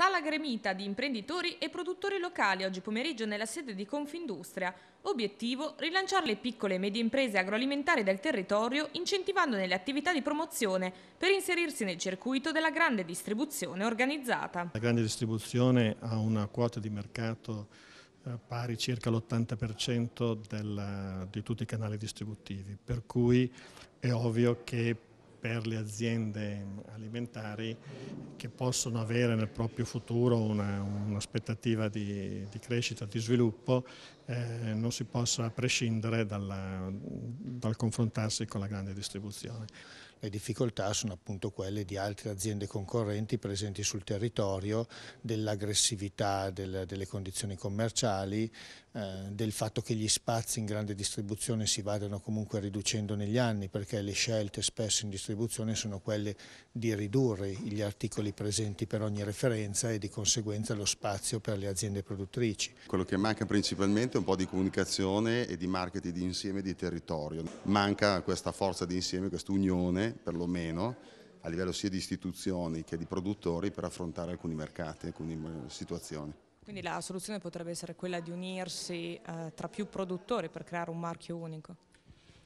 Sala gremita di imprenditori e produttori locali oggi pomeriggio nella sede di Confindustria. Obiettivo rilanciare le piccole e medie imprese agroalimentari del territorio incentivandone le attività di promozione per inserirsi nel circuito della grande distribuzione organizzata. La grande distribuzione ha una quota di mercato eh, pari circa all'80% di tutti i canali distributivi, per cui è ovvio che per le aziende alimentari che possono avere nel proprio futuro un'aspettativa un di, di, crescita, di sviluppo, eh, non si possa prescindere dalla, dal confrontarsi con la grande distribuzione. Le difficoltà sono appunto quelle di altre aziende concorrenti presenti sul territorio, dell'aggressività del, delle condizioni commerciali, eh, del fatto che gli spazi in grande distribuzione si vadano comunque riducendo negli anni perché le scelte spesso in distribuzione sono quelle di ridurre gli articoli presenti per ogni referenza e di conseguenza lo spazio per le aziende produttrici. Quello che manca principalmente è un po' di comunicazione e di marketing di insieme di territorio. Manca questa forza di insieme, questa unione insieme, perlomeno, a livello sia di istituzioni che di produttori per affrontare alcuni mercati, alcune eh, situazioni. Quindi la soluzione potrebbe essere quella di unirsi eh, tra più produttori per creare un marchio unico?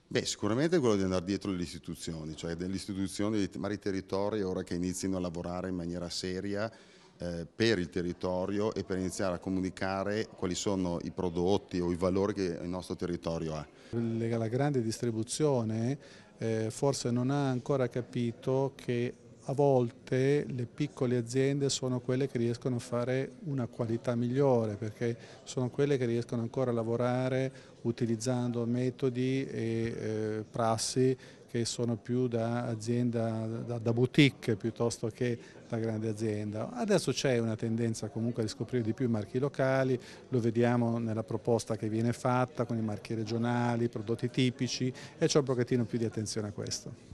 Beh, sicuramente quello di andare dietro le istituzioni, cioè delle istituzioni dei vari territori ora che inizino a lavorare in maniera seria eh, per il territorio e per iniziare a comunicare quali sono i prodotti o i valori che il nostro territorio ha. La grande distribuzione eh, forse non ha ancora capito che a volte le piccole aziende sono quelle che riescono a fare una qualità migliore perché sono quelle che riescono ancora a lavorare utilizzando metodi e eh, prassi che sono più da azienda, da, da boutique piuttosto che da grande azienda. Adesso c'è una tendenza comunque a riscoprire di più i marchi locali, lo vediamo nella proposta che viene fatta con i marchi regionali, i prodotti tipici e c'è un pochettino più di attenzione a questo.